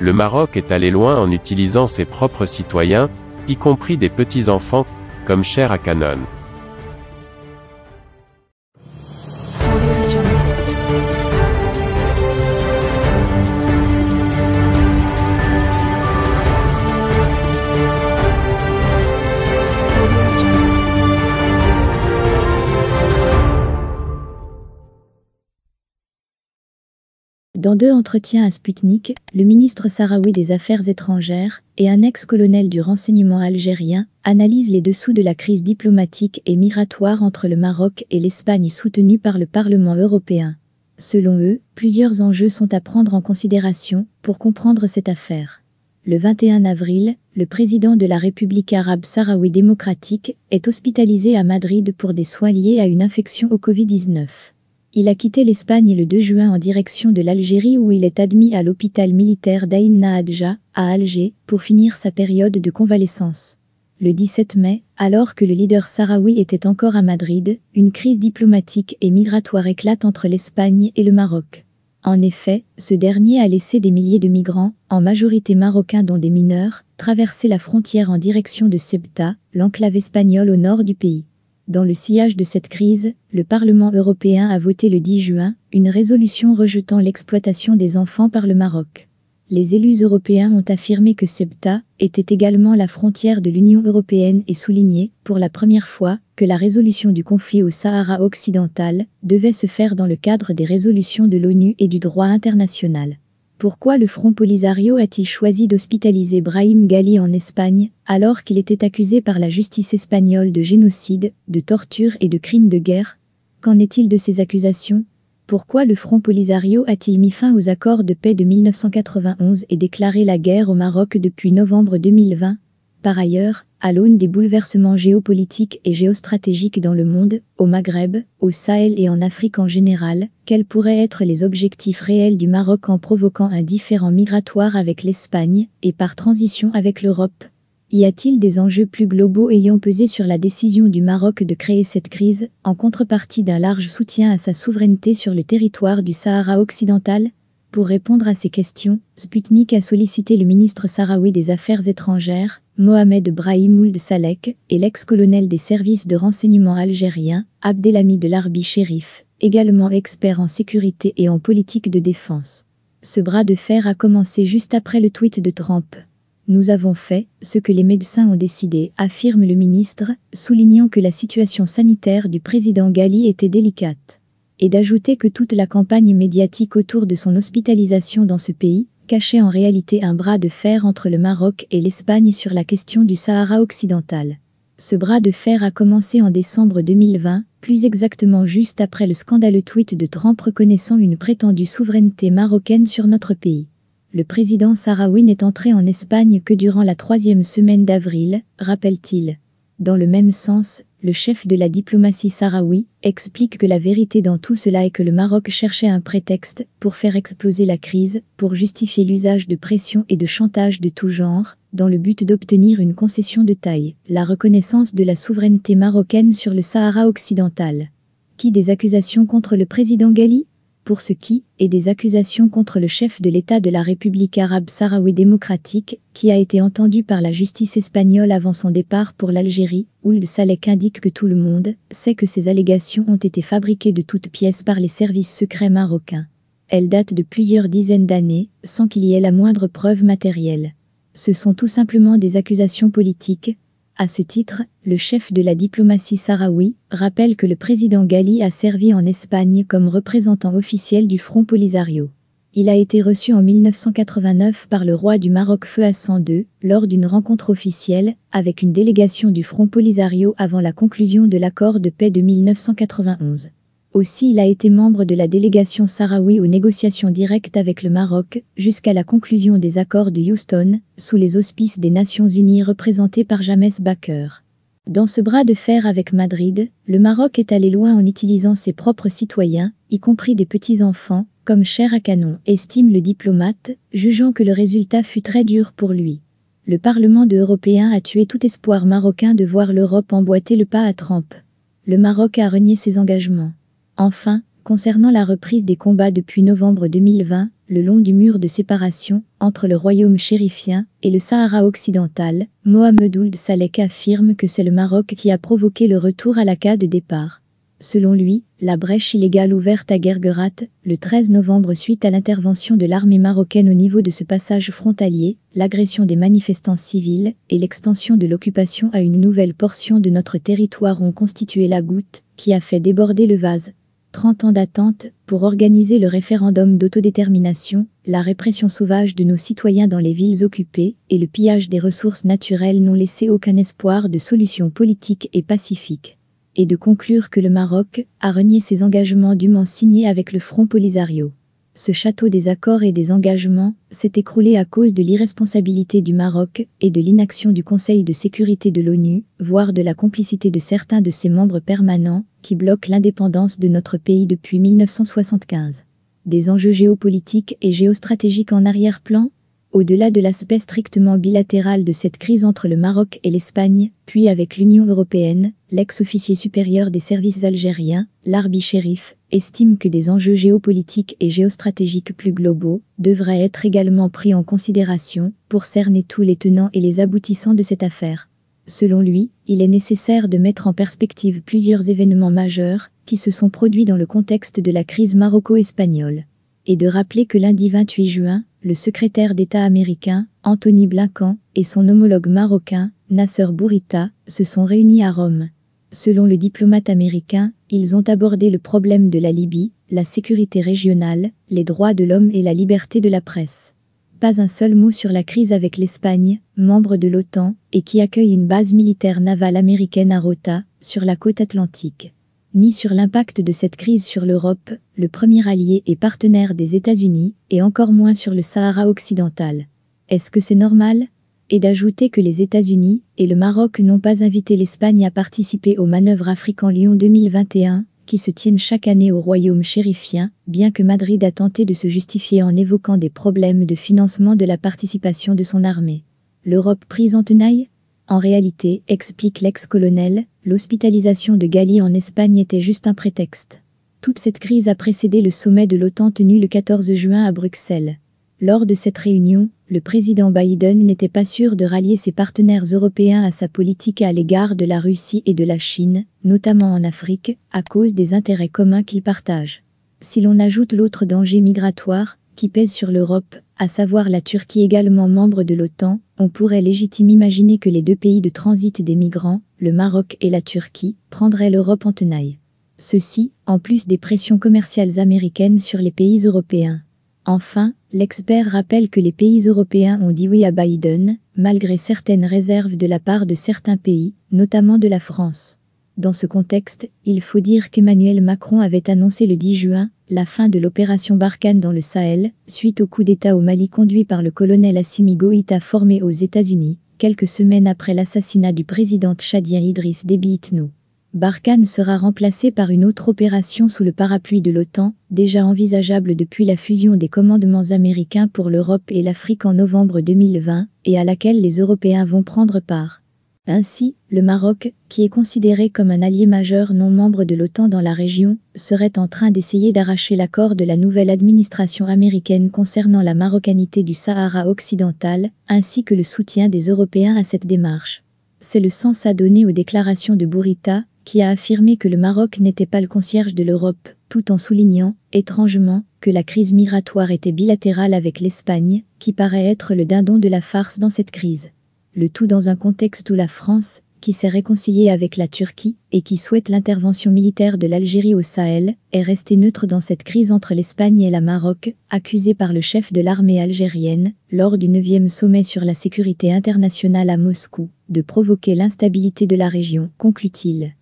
le Maroc est allé loin en utilisant ses propres citoyens, y compris des petits-enfants, comme cher à canon. Dans deux entretiens à Sputnik, le ministre sahraoui des Affaires étrangères et un ex-colonel du renseignement algérien analysent les dessous de la crise diplomatique et migratoire entre le Maroc et l'Espagne soutenue par le Parlement européen. Selon eux, plusieurs enjeux sont à prendre en considération pour comprendre cette affaire. Le 21 avril, le président de la République arabe sahraoui démocratique est hospitalisé à Madrid pour des soins liés à une infection au Covid-19. Il a quitté l'Espagne le 2 juin en direction de l'Algérie où il est admis à l'hôpital militaire d'Aïn Nahadja, à Alger, pour finir sa période de convalescence. Le 17 mai, alors que le leader sahraoui était encore à Madrid, une crise diplomatique et migratoire éclate entre l'Espagne et le Maroc. En effet, ce dernier a laissé des milliers de migrants, en majorité marocains dont des mineurs, traverser la frontière en direction de Ceuta, l'enclave espagnole au nord du pays. Dans le sillage de cette crise, le Parlement européen a voté le 10 juin une résolution rejetant l'exploitation des enfants par le Maroc. Les élus européens ont affirmé que Septa était également la frontière de l'Union européenne et souligné, pour la première fois, que la résolution du conflit au Sahara occidental devait se faire dans le cadre des résolutions de l'ONU et du droit international. Pourquoi le Front Polisario a-t-il choisi d'hospitaliser Brahim Ghali en Espagne, alors qu'il était accusé par la justice espagnole de génocide, de torture et de crimes de guerre Qu'en est-il de ces accusations Pourquoi le Front Polisario a-t-il mis fin aux accords de paix de 1991 et déclaré la guerre au Maroc depuis novembre 2020 Par ailleurs, à l'aune des bouleversements géopolitiques et géostratégiques dans le monde, au Maghreb, au Sahel et en Afrique en général, quels pourraient être les objectifs réels du Maroc en provoquant un différent migratoire avec l'Espagne et par transition avec l'Europe y a-t-il des enjeux plus globaux ayant pesé sur la décision du Maroc de créer cette crise, en contrepartie d'un large soutien à sa souveraineté sur le territoire du Sahara occidental pour répondre à ces questions, Sputnik a sollicité le ministre sahraoui des Affaires étrangères, Mohamed Brahimoul Salek, et l'ex-colonel des services de renseignement algériens, Abdelhamid Larbi Sherif, également expert en sécurité et en politique de défense. Ce bras de fer a commencé juste après le tweet de Trump. Nous avons fait ce que les médecins ont décidé, affirme le ministre, soulignant que la situation sanitaire du président Ghali était délicate et d'ajouter que toute la campagne médiatique autour de son hospitalisation dans ce pays cachait en réalité un bras de fer entre le Maroc et l'Espagne sur la question du Sahara occidental. Ce bras de fer a commencé en décembre 2020, plus exactement juste après le scandaleux tweet de Trump reconnaissant une prétendue souveraineté marocaine sur notre pays. Le président Sahraoui n'est entré en Espagne que durant la troisième semaine d'avril, rappelle-t-il. Dans le même sens, le chef de la diplomatie sahraoui explique que la vérité dans tout cela est que le Maroc cherchait un prétexte pour faire exploser la crise, pour justifier l'usage de pression et de chantage de tout genre, dans le but d'obtenir une concession de taille, la reconnaissance de la souveraineté marocaine sur le Sahara occidental. Qui des accusations contre le président Gali pour ce qui est des accusations contre le chef de l'État de la République arabe sahraoui démocratique, qui a été entendu par la justice espagnole avant son départ pour l'Algérie, le Salek indique que tout le monde sait que ces allégations ont été fabriquées de toutes pièces par les services secrets marocains. Elles datent de plusieurs dizaines d'années, sans qu'il y ait la moindre preuve matérielle. Ce sont tout simplement des accusations politiques, à ce titre, le chef de la diplomatie sahraoui rappelle que le président Ghali a servi en Espagne comme représentant officiel du Front Polisario. Il a été reçu en 1989 par le roi du Maroc Feu à II lors d'une rencontre officielle avec une délégation du Front Polisario avant la conclusion de l'accord de paix de 1991. Aussi il a été membre de la délégation sahraoui aux négociations directes avec le Maroc, jusqu'à la conclusion des accords de Houston, sous les auspices des Nations Unies représentées par James Baker. Dans ce bras de fer avec Madrid, le Maroc est allé loin en utilisant ses propres citoyens, y compris des petits-enfants, comme Cher à canon, estime le diplomate, jugeant que le résultat fut très dur pour lui. Le Parlement européen a tué tout espoir marocain de voir l'Europe emboîter le pas à trempe. Le Maroc a renié ses engagements. Enfin, concernant la reprise des combats depuis novembre 2020, le long du mur de séparation entre le royaume chérifien et le Sahara occidental, Mohamed Ould Salek affirme que c'est le Maroc qui a provoqué le retour à la cas de départ. Selon lui, la brèche illégale ouverte à Gergerat, le 13 novembre suite à l'intervention de l'armée marocaine au niveau de ce passage frontalier, l'agression des manifestants civils et l'extension de l'occupation à une nouvelle portion de notre territoire ont constitué la goutte qui a fait déborder le vase. 30 ans d'attente pour organiser le référendum d'autodétermination, la répression sauvage de nos citoyens dans les villes occupées et le pillage des ressources naturelles n'ont laissé aucun espoir de solution politique et pacifique. Et de conclure que le Maroc a renié ses engagements dûment signés avec le Front Polisario ce château des accords et des engagements s'est écroulé à cause de l'irresponsabilité du Maroc et de l'inaction du Conseil de sécurité de l'ONU, voire de la complicité de certains de ses membres permanents qui bloquent l'indépendance de notre pays depuis 1975. Des enjeux géopolitiques et géostratégiques en arrière-plan au-delà de l'aspect strictement bilatéral de cette crise entre le Maroc et l'Espagne, puis avec l'Union européenne, l'ex-officier supérieur des services algériens, Larbi estime que des enjeux géopolitiques et géostratégiques plus globaux devraient être également pris en considération pour cerner tous les tenants et les aboutissants de cette affaire. Selon lui, il est nécessaire de mettre en perspective plusieurs événements majeurs qui se sont produits dans le contexte de la crise maroco-espagnole et de rappeler que lundi 28 juin, le secrétaire d'État américain, Anthony Blinken, et son homologue marocain, Nasser Bourita, se sont réunis à Rome. Selon le diplomate américain, ils ont abordé le problème de la Libye, la sécurité régionale, les droits de l'homme et la liberté de la presse. Pas un seul mot sur la crise avec l'Espagne, membre de l'OTAN, et qui accueille une base militaire navale américaine à Rota, sur la côte atlantique ni sur l'impact de cette crise sur l'Europe, le premier allié et partenaire des États-Unis, et encore moins sur le Sahara occidental. Est-ce que c'est normal Et d'ajouter que les États-Unis et le Maroc n'ont pas invité l'Espagne à participer aux manœuvres Afrique Lyon 2021, qui se tiennent chaque année au royaume chérifien, bien que Madrid a tenté de se justifier en évoquant des problèmes de financement de la participation de son armée. L'Europe prise en tenaille en réalité, explique l'ex-colonel, l'hospitalisation de Gali en Espagne était juste un prétexte. Toute cette crise a précédé le sommet de l'OTAN tenu le 14 juin à Bruxelles. Lors de cette réunion, le président Biden n'était pas sûr de rallier ses partenaires européens à sa politique à l'égard de la Russie et de la Chine, notamment en Afrique, à cause des intérêts communs qu'ils partagent. Si l'on ajoute l'autre danger migratoire, qui pèse sur l'Europe, à savoir la Turquie également membre de l'OTAN, on pourrait légitimement imaginer que les deux pays de transit des migrants, le Maroc et la Turquie, prendraient l'Europe en tenaille. Ceci, en plus des pressions commerciales américaines sur les pays européens. Enfin, l'expert rappelle que les pays européens ont dit oui à Biden, malgré certaines réserves de la part de certains pays, notamment de la France. Dans ce contexte, il faut dire qu'Emmanuel Macron avait annoncé le 10 juin la fin de l'opération Barkhane dans le Sahel, suite au coup d'État au Mali conduit par le colonel Assimi Goïta formé aux États-Unis, quelques semaines après l'assassinat du président tchadien Idriss Déby Itno. Barkhane sera remplacée par une autre opération sous le parapluie de l'OTAN, déjà envisageable depuis la fusion des commandements américains pour l'Europe et l'Afrique en novembre 2020, et à laquelle les Européens vont prendre part. Ainsi, le Maroc, qui est considéré comme un allié majeur non membre de l'OTAN dans la région, serait en train d'essayer d'arracher l'accord de la nouvelle administration américaine concernant la marocanité du Sahara occidental, ainsi que le soutien des Européens à cette démarche. C'est le sens à donner aux déclarations de Bourita, qui a affirmé que le Maroc n'était pas le concierge de l'Europe, tout en soulignant, étrangement, que la crise migratoire était bilatérale avec l'Espagne, qui paraît être le dindon de la farce dans cette crise le tout dans un contexte où la France, qui s'est réconciliée avec la Turquie et qui souhaite l'intervention militaire de l'Algérie au Sahel, est restée neutre dans cette crise entre l'Espagne et la Maroc, accusée par le chef de l'armée algérienne, lors du 9 sommet sur la sécurité internationale à Moscou, de provoquer l'instabilité de la région, conclut-il.